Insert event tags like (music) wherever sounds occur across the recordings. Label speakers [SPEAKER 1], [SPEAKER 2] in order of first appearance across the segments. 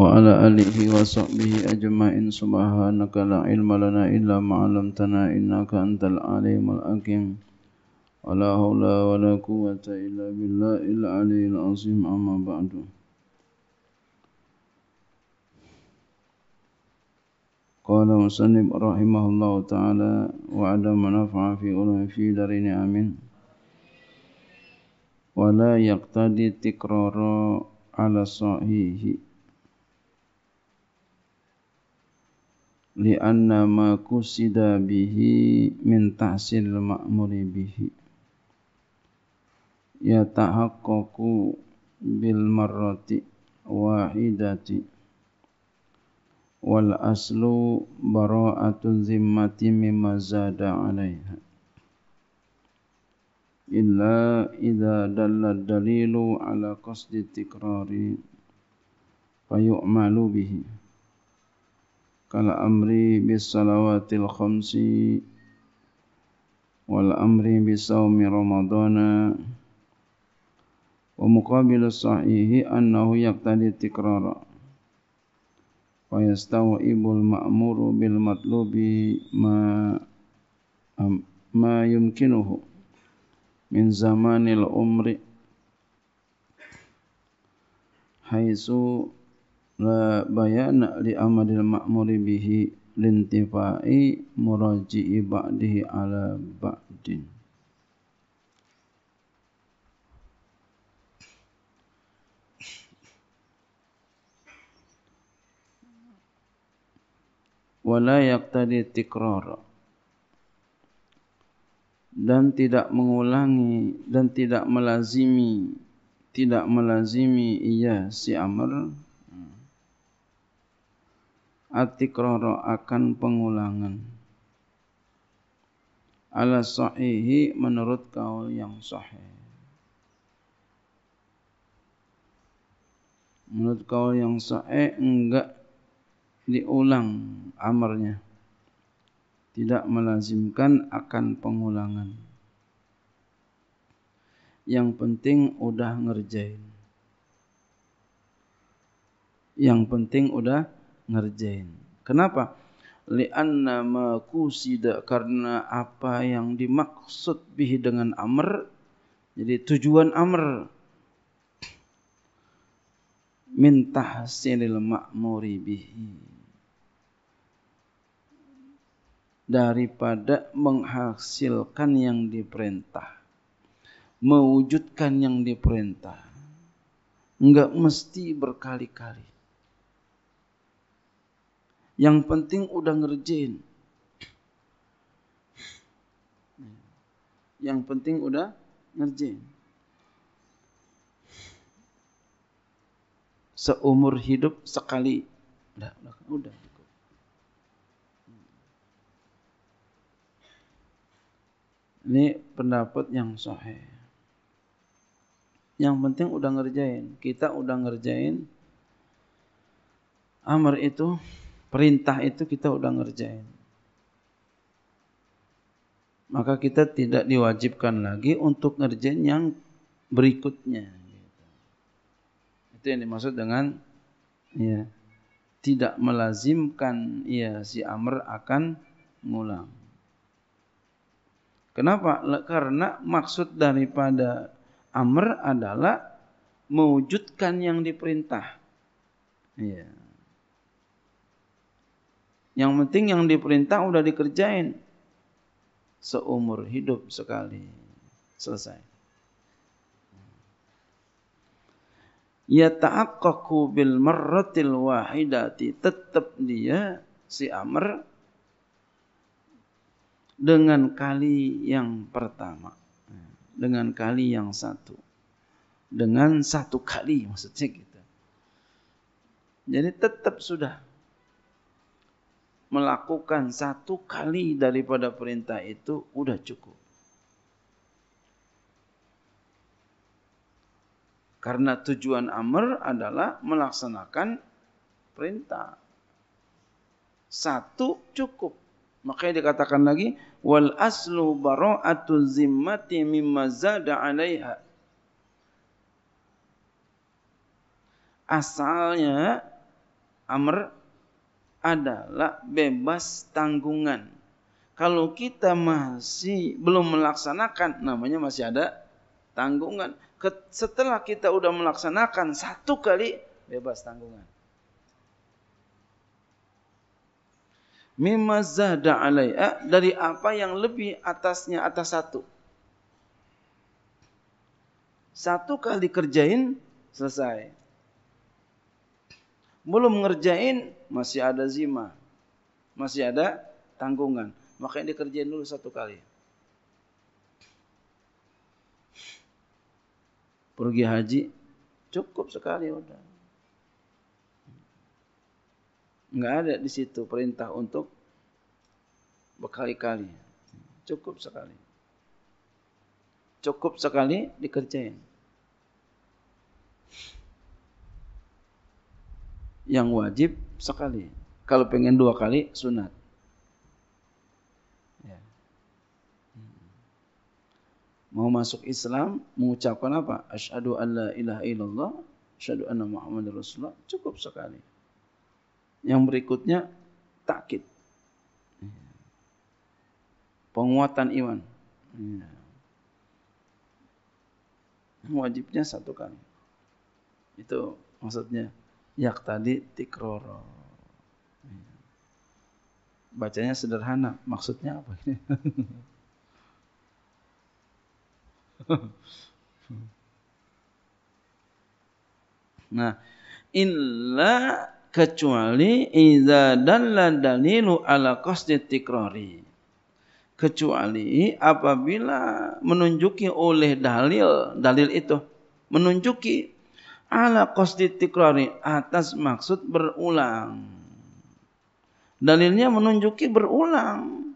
[SPEAKER 1] وعلى آله وصحبه أجمعين سبحانك لا علم لنا إلا ما علمتنا إنك أنت العليم الحكيم ولا حول ولا قوة إلا بالله العلي العظيم أما بعد قال مسلم رحمه الله تعالى وعلى منفع في علوم في دارين آمين ولا يقتدي تكرار على صحيح li'anna ma kusida bihi min tahsil ma'muri bihi ya tahaqqaqu bil marrati wahidati wal aslu bara'atun zimmati mimma zada 'alaiha illa idza dalla dalilu ala qasdi tikrari fayu'malu bihi kal amri bis salawatil khamsi wal amri bis saumi ramadana wa muqabilu sahihi annahu yaqtadi tikrara wa ibul ma'muru bil matlubi ma ma yumkinuhu min zamanil umri haisu la bayana li amadil ma'muri bihi lintifai muraji'i ba'dihi ala ba'din wala yaqtadi tikrar dan tidak mengulangi dan tidak melazimi tidak melazimi ia si amr atikroro akan pengulangan ala sahihi menurut kaul yang sahih menurut kaul yang sahih enggak diulang amarnya tidak melazimkan akan pengulangan yang penting udah ngerjain yang penting udah ngerjain. Kenapa? Lianna ma kusida karena apa yang dimaksud bihi dengan amr. Jadi tujuan amr minta hasil ma'muri bihi daripada menghasilkan yang diperintah mewujudkan yang diperintah enggak mesti berkali-kali yang penting udah ngerjain. Yang penting udah ngerjain. Seumur hidup sekali. Udah, udah, udah. Ini pendapat yang sahih. Yang penting udah ngerjain. Kita udah ngerjain. Amr itu Perintah itu kita udah ngerjain. Maka kita tidak diwajibkan lagi untuk ngerjain yang berikutnya. Itu yang dimaksud dengan ya, tidak melazimkan ya si Amr akan ngulang. Kenapa? Karena maksud daripada Amr adalah mewujudkan yang diperintah. Ya. Yang penting yang diperintah udah dikerjain. Seumur hidup sekali. Selesai. Ya Yata'akkaku bil marratil wahidati. Tetap dia, si Amr, dengan kali yang pertama. Dengan kali yang satu. Dengan satu kali maksudnya gitu. Jadi tetap sudah melakukan satu kali daripada perintah itu udah cukup. Karena tujuan amr adalah melaksanakan perintah. Satu cukup. Makanya dikatakan lagi wal aslu bara'atu zimmati mimma zada 'alaiha. Asalnya amr adalah bebas tanggungan. Kalau kita masih belum melaksanakan, namanya masih ada tanggungan. Setelah kita udah melaksanakan satu kali, bebas tanggungan. Mimma zahda alaiha eh, dari apa yang lebih atasnya atas satu. Satu kali kerjain selesai belum ngerjain masih ada zima, masih ada tanggungan. Makanya dikerjain dulu satu kali. Pergi haji cukup sekali udah. nggak ada di situ perintah untuk berkali-kali. Cukup sekali. Cukup sekali dikerjain yang wajib sekali. Kalau pengen dua kali sunat. Ya. Hmm. Mau masuk Islam mengucapkan apa? Asyhadu an la ilaha illallah, asyhadu anna Muhammadar Rasulullah. Cukup sekali. Yang berikutnya takkit. Penguatan iman. Ya. Wajibnya satu kali. Itu maksudnya yak tadi tikroro. Bacanya sederhana, maksudnya apa ini? (laughs) nah, illa kecuali iza dalla dalilu ala qasdi tikrori. Kecuali apabila menunjuki oleh dalil, dalil itu menunjuki ala qasdi atas maksud berulang. Dalilnya menunjuki berulang.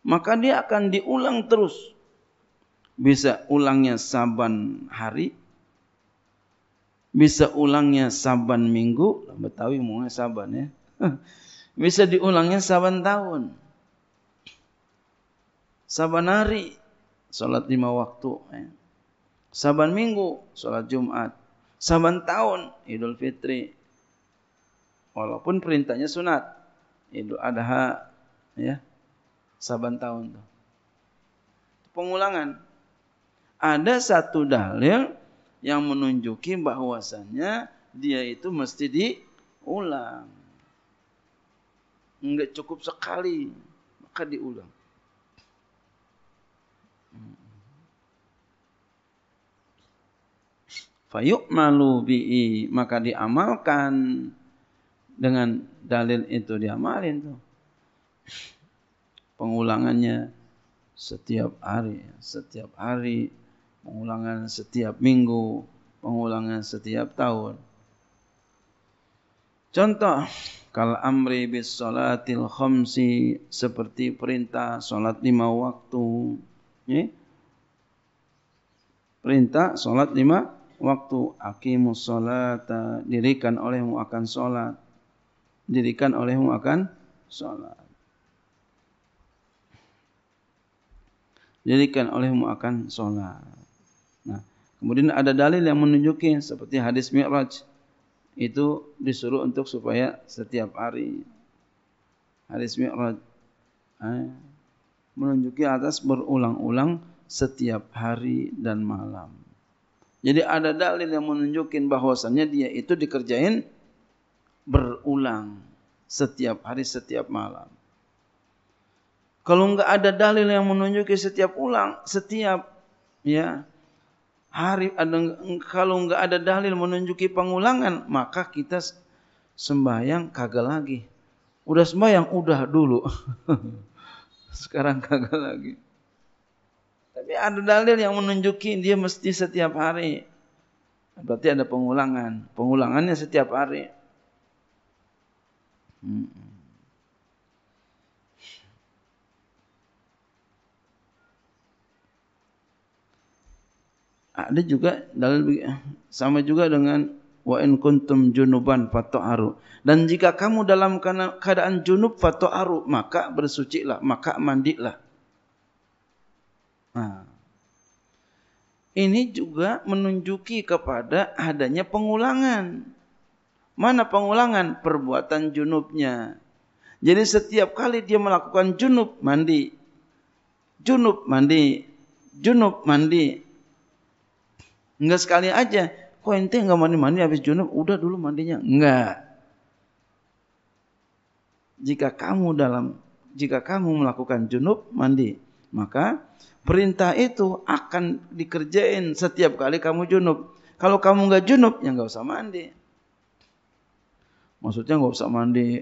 [SPEAKER 1] Maka dia akan diulang terus. Bisa ulangnya saban hari. Bisa ulangnya saban minggu. Betawi maunya saban ya. (laughs) Bisa diulangnya saban tahun. Saban hari. Salat lima waktu. Ya Saban minggu sholat Jumat. Saban tahun Idul Fitri. Walaupun perintahnya sunat. Idul Adha ya. Saban tahun tuh. Pengulangan. Ada satu dalil yang menunjuki bahwasannya dia itu mesti diulang. Enggak cukup sekali, maka diulang. fayuk malu bi'i maka diamalkan dengan dalil itu diamalin tuh pengulangannya setiap hari setiap hari pengulangan setiap minggu pengulangan setiap tahun contoh kal amri bis salatil khamsi seperti perintah salat lima waktu ya? perintah salat lima waktu aqimus salata dirikan olehmu akan salat dirikan olehmu akan salat dirikan olehmu akan salat nah kemudian ada dalil yang menunjukkan seperti hadis mi'raj itu disuruh untuk supaya setiap hari hadis mi'raj eh, menunjukkan atas berulang-ulang setiap hari dan malam Jadi ada dalil yang menunjukkan bahwasannya dia itu dikerjain berulang setiap hari, setiap malam. Kalau nggak ada dalil yang menunjuki setiap ulang, setiap ya hari ada kalau nggak ada dalil menunjuki pengulangan, maka kita sembahyang kagak lagi. Udah sembahyang udah dulu. (laughs) Sekarang kagak lagi. Tapi ada dalil yang menunjuki dia mesti setiap hari. Berarti ada pengulangan. Pengulangannya setiap hari. Hmm. Ada juga dalil sama juga dengan wa in kuntum junuban fatoharu dan jika kamu dalam keadaan junub fatoharu maka bersucilah maka mandilah Nah, ini juga menunjuki kepada adanya pengulangan. Mana pengulangan? Perbuatan junubnya. Jadi setiap kali dia melakukan junub mandi. Junub mandi. Junub mandi. Enggak sekali aja. Kok ente enggak mandi-mandi habis junub? Udah dulu mandinya. Enggak. Jika kamu dalam jika kamu melakukan junub mandi, maka Perintah itu akan dikerjain setiap kali kamu junub. Kalau kamu nggak junub, ya nggak usah mandi. Maksudnya nggak usah mandi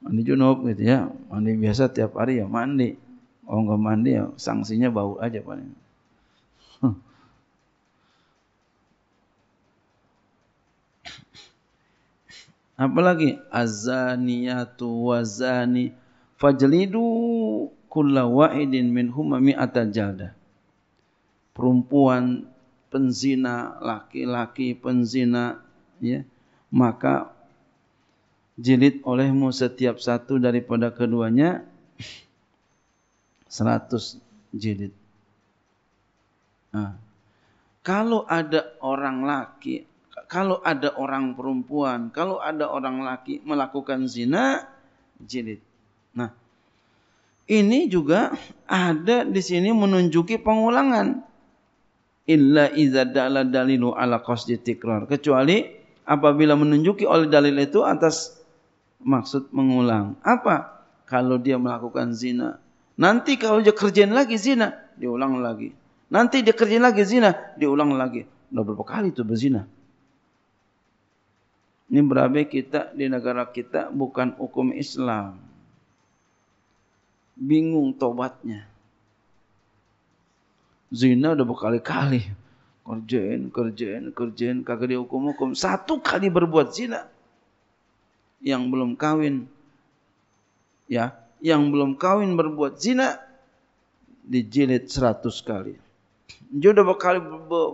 [SPEAKER 1] mandi junub gitu ya. Mandi biasa tiap hari ya mandi. Oh nggak mandi ya sanksinya bau aja paling. Apalagi azaniyatu wazani fajlidu kulla wa'idin huma mi'ata jalda. Perempuan penzina, laki-laki penzina, ya, maka jilid olehmu setiap satu daripada keduanya (sniffs) seratus jilid. Nah, kalau ada orang laki, kalau ada orang perempuan, kalau ada orang laki melakukan zina, jilid ini juga ada di sini menunjuki pengulangan. Illa iza da'la dalilu ala qasdi tikrar. Kecuali apabila menunjuki oleh dalil itu atas maksud mengulang. Apa? Kalau dia melakukan zina. Nanti kalau dia kerjain lagi zina, diulang lagi. Nanti dia kerjain lagi zina, diulang lagi. Udah berapa kali itu berzina? Ini berabe kita di negara kita bukan hukum Islam bingung tobatnya. Zina udah berkali-kali. Kerjain, kerjain, kerjain. Kagak dihukum-hukum. Satu kali berbuat zina. Yang belum kawin. Ya, yang belum kawin berbuat zina. Dijilid seratus kali. Dia udah berkali,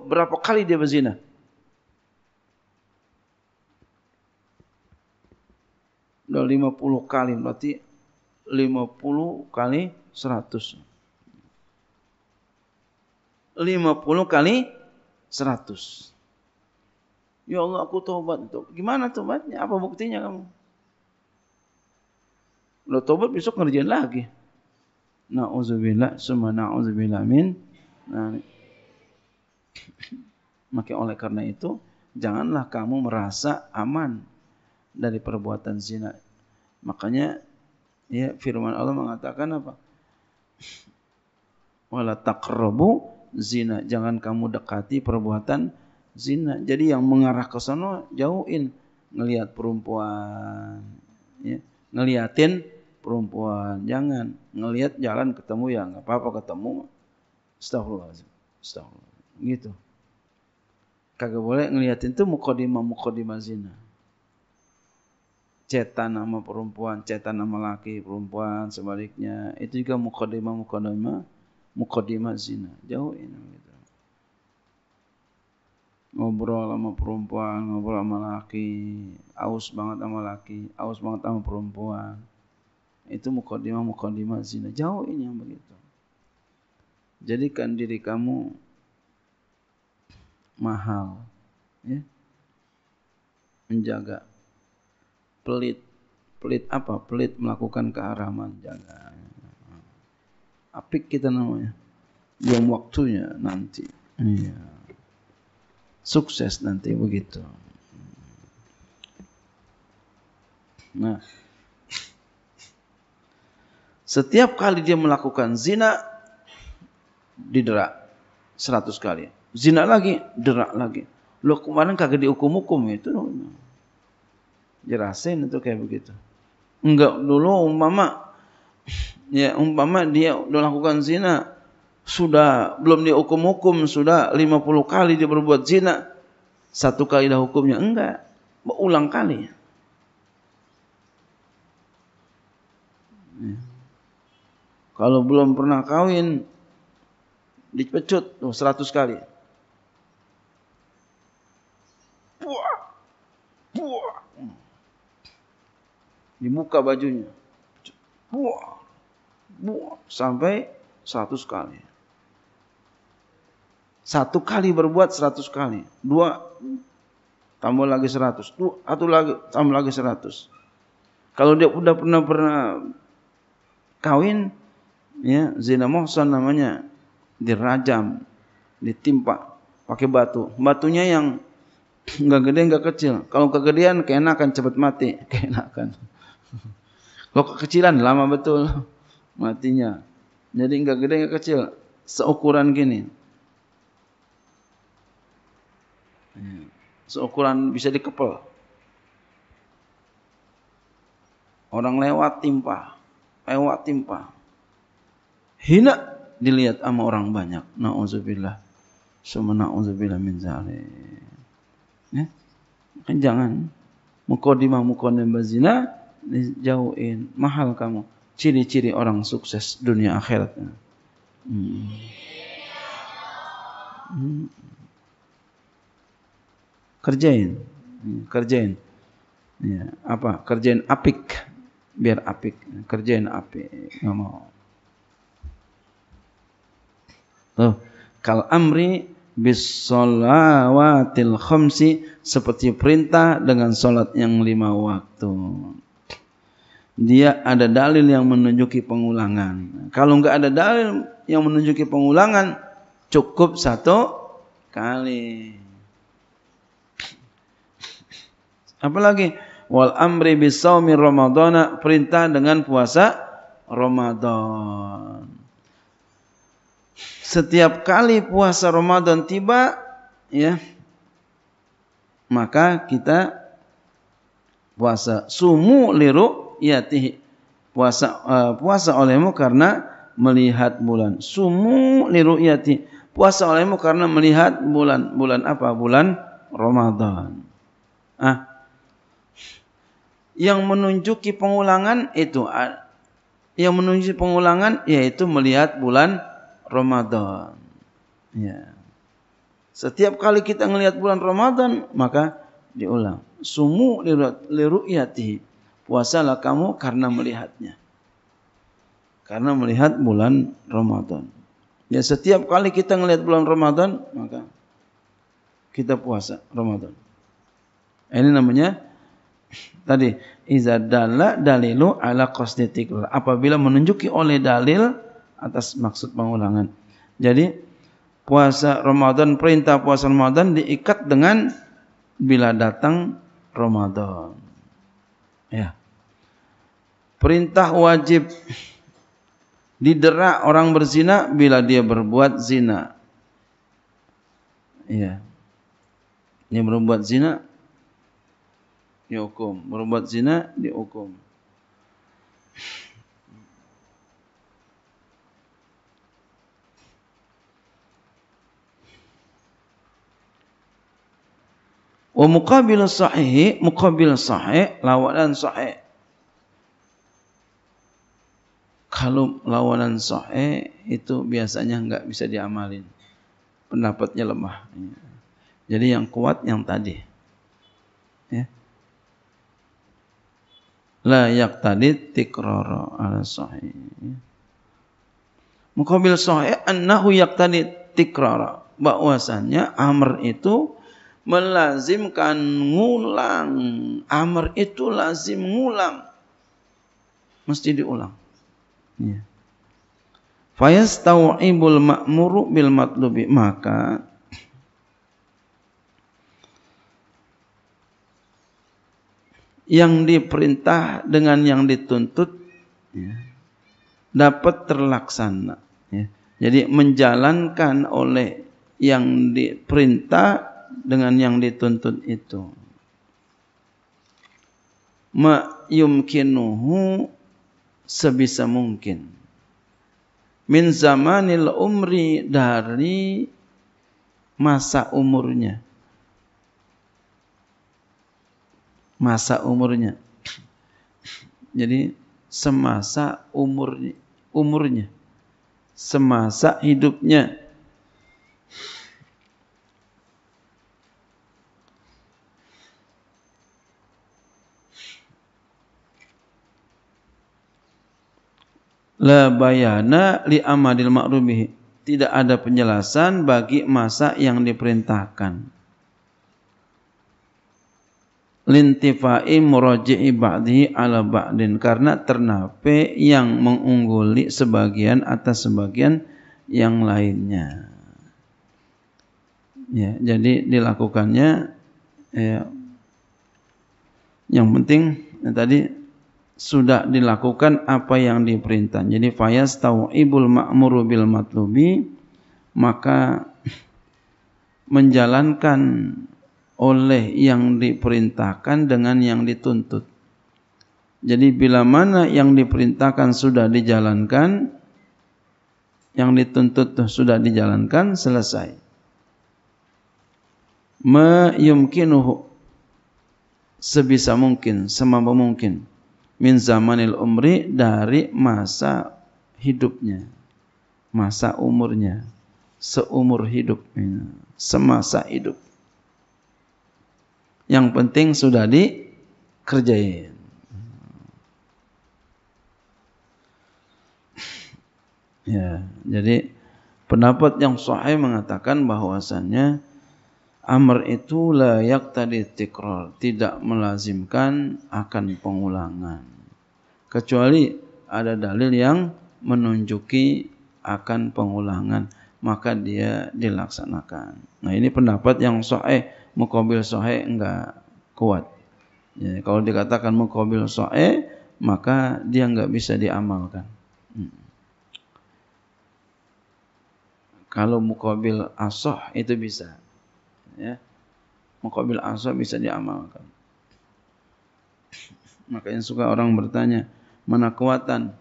[SPEAKER 1] berapa kali dia berzina? Udah lima puluh kali. Berarti 50 kali 100. 50 kali 100. Ya Allah aku tobat itu. Gimana tobatnya? Apa buktinya kamu? Lo tobat besok ngerjain lagi. Na'udzubillah summa na'udzubillah min. Nah. Maka oleh karena itu, janganlah kamu merasa aman dari perbuatan zina. Makanya Ya, firman Allah mengatakan apa? Wala taqrabu zina. Jangan kamu dekati perbuatan zina. Jadi yang mengarah ke sana jauhin ngelihat perempuan. Ya, ngeliatin perempuan. Jangan ngelihat jalan ketemu ya nggak apa-apa ketemu. Astagfirullahaladzim. Astagfirullahaladzim. Gitu. Kagak boleh ngeliatin tuh mukodima mukodima zina cetan nama perempuan, cetan nama laki, perempuan sebaliknya. Itu juga mukadimah mukadimah mukadimah zina. Jauhin gitu. Ngobrol sama perempuan, ngobrol sama laki, aus banget sama laki, aus banget sama perempuan. Itu mukadimah mukadimah zina. Jauhin yang begitu. Jadikan diri kamu mahal. Ya. Menjaga pelit pelit apa pelit melakukan keharaman jangan apik kita namanya belum waktunya nanti iya. sukses nanti begitu nah setiap kali dia melakukan zina diderak seratus kali zina lagi derak lagi lo kemarin kagak dihukum-hukum itu namanya jelasin itu kayak begitu. Enggak dulu umpama ya umpama dia udah lakukan zina sudah belum dihukum hukum sudah 50 kali dia berbuat zina satu kali dah hukumnya enggak berulang kali ya. kalau belum pernah kawin dipecut 100 kali muka bajunya. Buah, buah, sampai seratus kali. Satu kali berbuat seratus kali. Dua tambah lagi seratus, Dua, atau lagi tambah lagi seratus. Kalau dia udah pernah pernah kawin, ya zina muhsan namanya dirajam, ditimpa pakai batu. Batunya yang (clears throat) nggak gede nggak kecil. Kalau kegedean keenakan cepat mati, (laughs) keenakan. Kalau kekecilan lama betul matinya. Jadi enggak gede enggak kecil, seukuran gini. Iya. Seukuran bisa dikepel. Orang lewat timpa, lewat timpa. Hina dilihat sama orang banyak. Nauzubillah. semua uzubillah min zalim. Ya. Kan jangan mukodimah mukodimah zina jauhin mahal kamu ciri-ciri orang sukses dunia akhiratnya hmm. Hmm. kerjain hmm, kerjain ya, apa kerjain apik biar apik kerjain apik nggak mau Tuh. Kal amri bisolawatil khomsi seperti perintah dengan solat yang lima waktu dia ada dalil yang menunjuki pengulangan. Kalau nggak ada dalil yang menunjuki pengulangan, cukup satu kali. Apalagi wal amri bisaumi ramadhana perintah dengan puasa Ramadan. Setiap kali puasa Ramadan tiba, ya, maka kita puasa sumu liruk ru'yatihi puasa uh, puasa olehmu karena melihat bulan sumu li ru'yati puasa olehmu karena melihat bulan bulan apa bulan Ramadan ah yang menunjuki pengulangan itu ah, yang menunjuki pengulangan yaitu melihat bulan Ramadan ya setiap kali kita melihat bulan Ramadan maka diulang sumu li ru'yatihi puasalah kamu karena melihatnya. Karena melihat bulan Ramadan. Ya setiap kali kita ngelihat bulan Ramadan, maka kita puasa Ramadan. Ini namanya tadi iza dalilu ala qasdi apabila menunjuki oleh dalil atas maksud pengulangan. Jadi puasa Ramadan perintah puasa Ramadan diikat dengan bila datang Ramadan. Ya. Perintah wajib didera orang berzina bila dia berbuat zina. Ya. Dia berbuat zina dihukum, berbuat zina dihukum. Wa muqabil sahih, muqabil sahih, lawanan sahih. Kalau lawanan sahih itu biasanya enggak bisa diamalin. Pendapatnya lemah. Jadi yang kuat yang tadi. Ya. La tadi tikroro ala sahih. Muqabil sahih annahu tadi tikroro. Bahwasanya amr itu melazimkan ngulang. Amr itu lazim ngulang. Mesti diulang. Ya. Fayastau'ibul ma'muru bil matlubi. Maka yang diperintah dengan yang dituntut ya, dapat terlaksana. Ya. Jadi menjalankan oleh yang diperintah dengan yang dituntut itu. Ma yumkinuhu sebisa mungkin. Min zamanil umri dari masa umurnya. Masa umurnya. Jadi semasa umurnya, umurnya. Semasa hidupnya la bayana li amadil ma'rubihi. Tidak ada penjelasan bagi masa yang diperintahkan. Lintifai muraji'i ba'dihi ala ba'din. Karena ternape yang mengungguli sebagian atas sebagian yang lainnya. Ya, jadi dilakukannya ya, yang penting ya, tadi sudah dilakukan apa yang diperintah. Jadi fayas ibul makmuru bil matlubi maka menjalankan oleh yang diperintahkan dengan yang dituntut. Jadi bila mana yang diperintahkan sudah dijalankan, yang dituntut sudah dijalankan, selesai. Meyumkinuhu sebisa mungkin, semampu mungkin min zamanil umri dari masa hidupnya masa umurnya seumur hidupnya semasa hidup yang penting sudah dikerjain ya jadi pendapat yang sahih mengatakan bahwasannya amr itu layak tadi tikrar tidak melazimkan akan pengulangan kecuali ada dalil yang menunjuki akan pengulangan maka dia dilaksanakan nah ini pendapat yang soeh mukabil soeh enggak kuat ya, kalau dikatakan mukabil soeh maka dia enggak bisa diamalkan hmm. kalau mukabil asoh itu bisa ya mukabil asa bisa diamalkan makanya suka orang bertanya mana kekuatan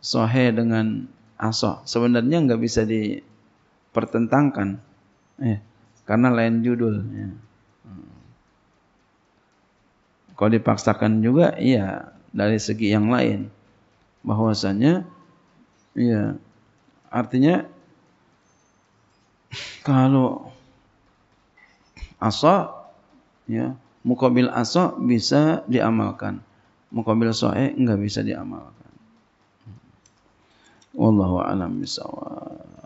[SPEAKER 1] sohe dengan aso sebenarnya nggak bisa dipertentangkan eh, karena lain judul ya. kalau dipaksakan juga iya dari segi yang lain bahwasanya iya artinya kalau asok ya mukabil asok bisa diamalkan mukabil soe nggak bisa diamalkan wallahu alam bisawab